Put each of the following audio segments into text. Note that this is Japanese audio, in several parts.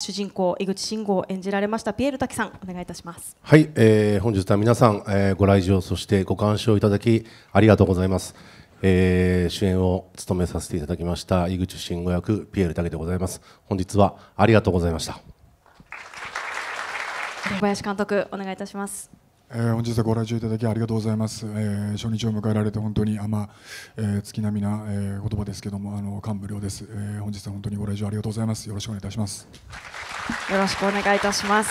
主人公井口慎吾を演じられましたピエール滝さんお願いいたしますはい、えー、本日は皆さん、えー、ご来場そしてご鑑賞いただきありがとうございます、えー、主演を務めさせていただきました井口慎吾役ピエール滝でございます本日はありがとうございました小林監督お願いいたしますえー、本日はご来場いただきありがとうございます、えー、初日を迎えられて本当にあ、まあえー、月並みな、えー、言葉ですけどもあの感無量です、えー、本日は本当にご来場ありがとうございますよろしくお願いいたしますよろしくお願いいたします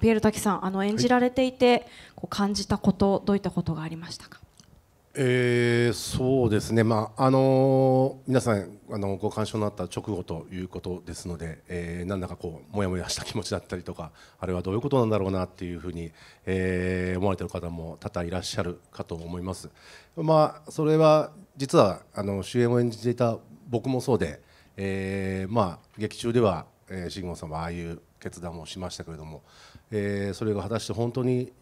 ピエール滝さんあの演じられていて、はい、こう感じたことどういったことがありましたかえー、そうですね、まああのー、皆さんあのご鑑賞になった直後ということですので、えー、なんだかこうもやもやした気持ちだったりとかあれはどういうことなんだろうなっていうふうに、えー、思われてる方も多々いらっしゃるかと思います。まあ、それは実はあの主演を演じていた僕もそうで、えーまあ、劇中では、えー、慎吾さんはああいう決断をしましたけれども、えー、それが果たして本当に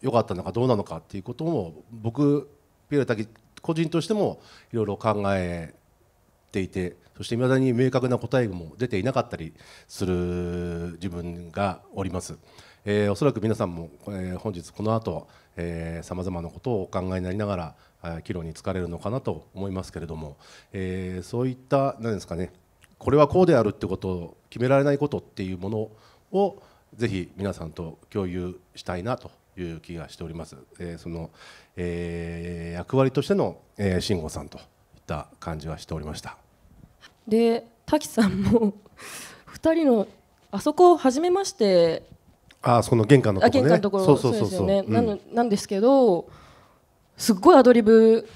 良かったのかどうなのかっていうことも僕ピエール滝個人としてもいろいろ考えていてそしていまだに明確な答えも出ていなかったりする自分がおります。えー、おそらく皆さんも、えー、本日この後さまざまなことをお考えになりながら岐路に疲れるのかなと思いますけれども、えー、そういった何ですかねこれはこうであるってことを決められないことっていうものをぜひ皆さんと共有したいなという気がしております、えー、その、えー、役割としての、えー、慎吾さんといった感じはしておりましたで滝さんも2 人のあそこを初めましてあその玄関のところ、ね、玄関のところそうそうそうそう、ねうん、なのなんですけどすっごいアドリブ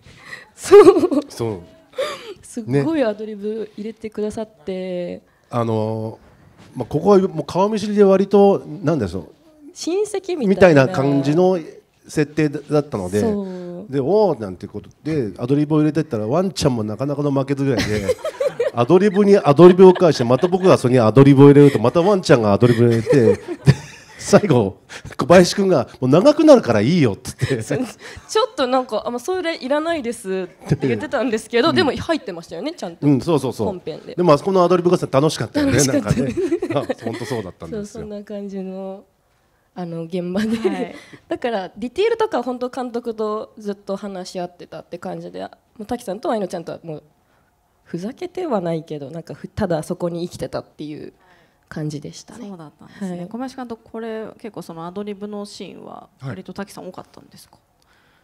そうそう すっごいアドリブ入れてくださって、ね、あのまあ、ここはもう顔見知りで割となんでしょう親戚みたいな感じの設定だったのででおおなんてことでアドリブを入れてったらワンちゃんもなかなかの負けずぐらいで アドリブにアドリブを返してまた僕がそれにアドリブを入れるとまたワンちゃんがアドリブを入れて最後小林君が「もう長くなるからいいよ」って言ってちょっとなんか「あまあ、それいらないです」って言ってたんですけど、うん、でも入ってましたよねちゃんと、うん、そうそうそう本編ででもあそこのアドリブが楽しかったよねなんかね本当そうだったんですよそんな感じのあの現場で、はい、だからディテールとか本当監督とずっと話し合ってたって感じで滝さんと愛のちゃんとはもうふざけてはないけどなんかただそこに生きてたっていう感じでしたね。そうだったはい、小林監督これ結構そのアドリブのシーンは割と滝さん多かったんですか。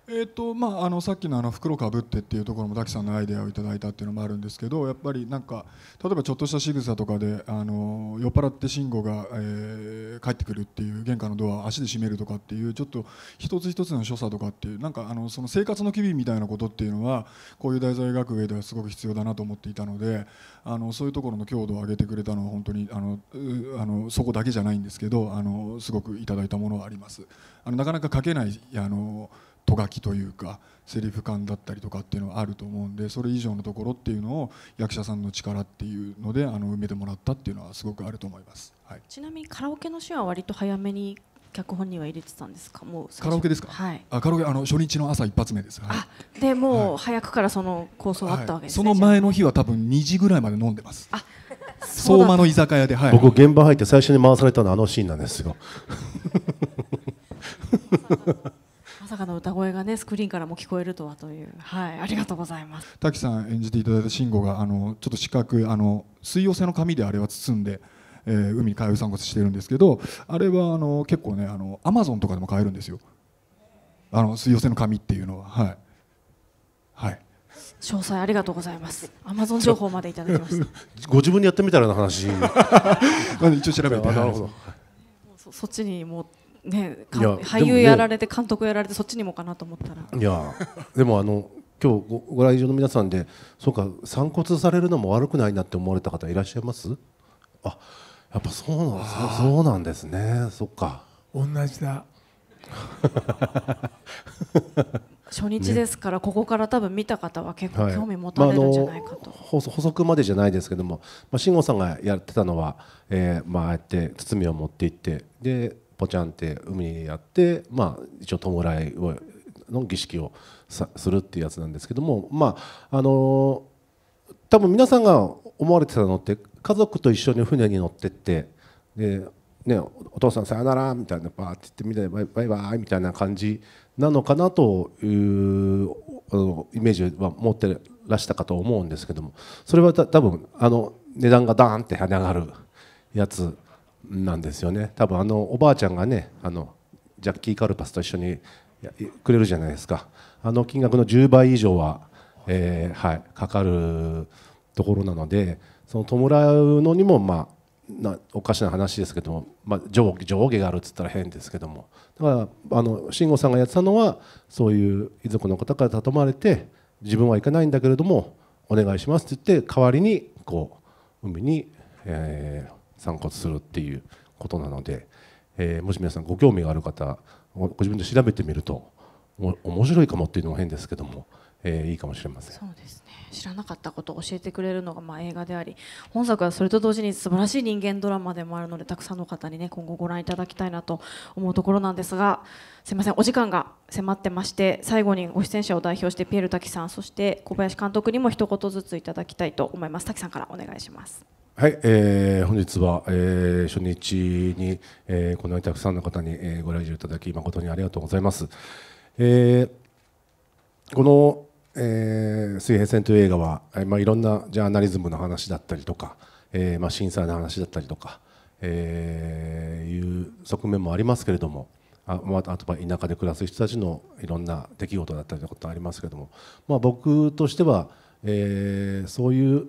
えーとまあ、あのさっきのあの袋かぶってっていうところも滝さんのアイデアをいただいたっていうのもあるんですけどやっぱりなんか例えばちょっとした仕草とかであの酔っ払って慎吾が、えー、帰ってくるっていう玄関のドアを足で閉めるとかっていうちょっと一つ一つの所作とかっていうなんかあのその生活の機微みたいなことっていうのはこういう題材く上ではすごく必要だなと思っていたのであのそういうところの強度を上げてくれたのは本当にあのあのそこだけじゃないんですけどあのすごくいただいたものはあります。あのなかなか書けないあのとがきというかセリフ感だったりとかっていうのはあると思うんでそれ以上のところっていうのを役者さんの力っていうのであの埋めてもらったっていうのはすごくあると思います、はい、ちなみにカラオケのシーンは割と早めに脚本には入れてたんですかもうカラオケですか、はい、あカラオケあの初日の朝一発目です、はい、あでもう早くからその構想あったわけです、ねはい、その前の日は多分2時ぐらいまで飲んでますあ相馬の居酒屋で、はい、僕現場入って最初に回されたのはあのシーンなんですよ さかの歌声がねスクリーンからも聞こえるとはという、はい、ありがとうございます滝さん演じていただいた慎吾があのちょっと四角あの水溶性の紙であれは包んで。えー、海に海洋散骨してるんですけどあれはあの結構ねあのアマゾンとかでも買えるんですよあの水溶性の紙っていうのははいはい詳細ありがとうございます。アマゾン情報までいただきました。ご自分でやってみたらの話。一応調べて。なるほど。そっちにもね、俳優やられて監督やられてそっちにもかなと思ったらいやでもあの今日ごご来場の皆さんでそうか散骨されるのも悪くないなって思われた方いらっしゃいますあやっぱそうなんそうなんですねそっか同じだ初日ですから、ここから多分見た方は結構興味持たれるんじゃないかと、はいまあ、補足までじゃないですけども、まあ、慎吾さんがやってたのは、えーまああえて包みを持っていってでちゃんって海にやって、まあ、一応弔いをの儀式をするっていうやつなんですけども、まああの多分皆さんが思われてたのって家族と一緒に船に乗ってってで、ね、お父さんさよならみたいなバーって言ってみたバイバイみたいな感じなのかなというあのイメージは持ってらしたかと思うんですけどもそれは多分あの値段がダーンって跳ね上がるやつなんですよね多分あのおばあちゃんがねあのジャッキー・カルパスと一緒にくれるじゃないですかあの金額の10倍以上は、えーはい、かかるところなのでその弔うのにも、まあ、なおかしな話ですけども、まあ、上上下があるっつったら変ですけどもだからあの慎吾さんがやってたのはそういう遺族の方から頼まれて自分は行かないんだけれどもお願いしますって言って代わりにこう海に、えー、散骨するっていうことなので、えー、もし皆さんご興味がある方ご自分で調べてみると面白いかもっていうのは変ですけども、えー、いいかもしれませんそうですね知らなかったことを教えてくれるのがまあ映画であり本作はそれと同時に素晴らしい人間ドラマでもあるのでたくさんの方にね今後ご覧いただきたいなと思うところなんですがすいませんお時間が迫ってまして最後にご出演者を代表してピエール滝さんそして小林監督にも一言ずついただきたいと思います滝さんからお願いします。はい、えー、本日は、えー、初日に、えー、このようにたくさんの方に、えー、ご来場いただき誠にありがとうございます。えー、この、えー、水平線という映画は、まあ、いろんなジャーナリズムの話だったりとか、えーまあ、震災の話だったりとか、えー、いう側面もありますけれどもあ,、まあ、あとは田舎で暮らす人たちのいろんな出来事だったりとかありますけれども、まあ、僕としては、えー、そういう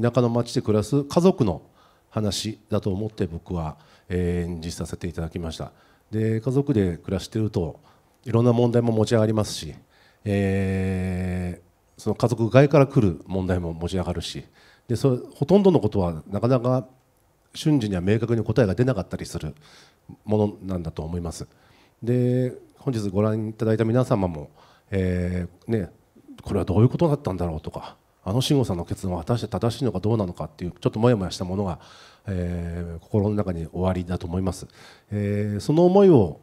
田舎の町で暮らす家族の話だと思って僕は演じさせていただきましたで家族で暮らしてるといろんな問題も持ち上がりますし、えー、その家族外から来る問題も持ち上がるしでそほとんどのことはなかなか瞬時には明確に答えが出なかったりするものなんだと思いますで本日ご覧いただいた皆様も、えー、ね、これはどういうことだったんだろうとかあの慎吾さんの結論は果たして正しいのかどうなのかっていうちょっともやもやしたものが、えー、心の中に終わりだと思います、えー、その思いを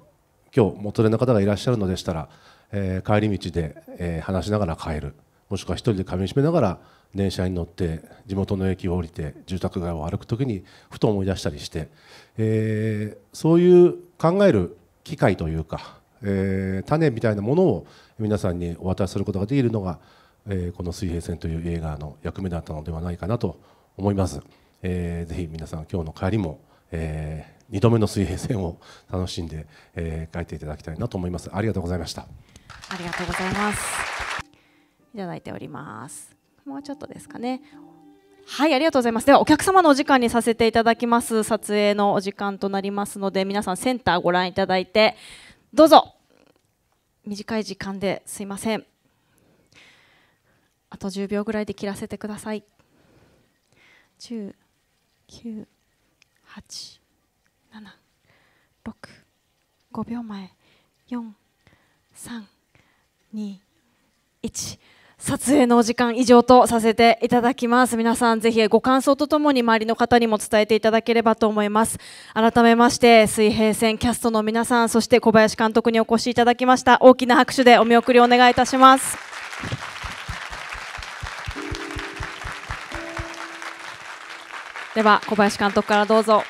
今日元連の方がいらっしゃるのでしたら、えー、帰り道で、えー、話しながら帰るもしくは一人でかみしめながら電車に乗って地元の駅を降りて住宅街を歩く時にふと思い出したりして、えー、そういう考える機会というか、えー、種みたいなものを皆さんにお渡しすることができるのがえー、この「水平線」という映画の役目だったのではないかなと思います、えー、ぜひ皆さん今日の帰りも、えー、2度目の水平線を楽しんで、えー、帰っていただきたいなと思いますありがとうございましたありがとうございますいただいておりますもうちょっとですかねはい、ありがとうございます。では、お客様のお時間にさせていただきます。撮影のお時間となりますので、皆さんセンターご覧いただいて、どうぞ、短い時間ですいません。あと10秒ぐらいで切らせてください10 9 8 7 6 5秒前4321撮影のお時間以上とさせていただきます皆さんぜひご感想とともに周りの方にも伝えていただければと思います改めまして水平線キャストの皆さんそして小林監督にお越しいただきました大きな拍手でお見送りお願いいたしますでは小林監督からどうぞ。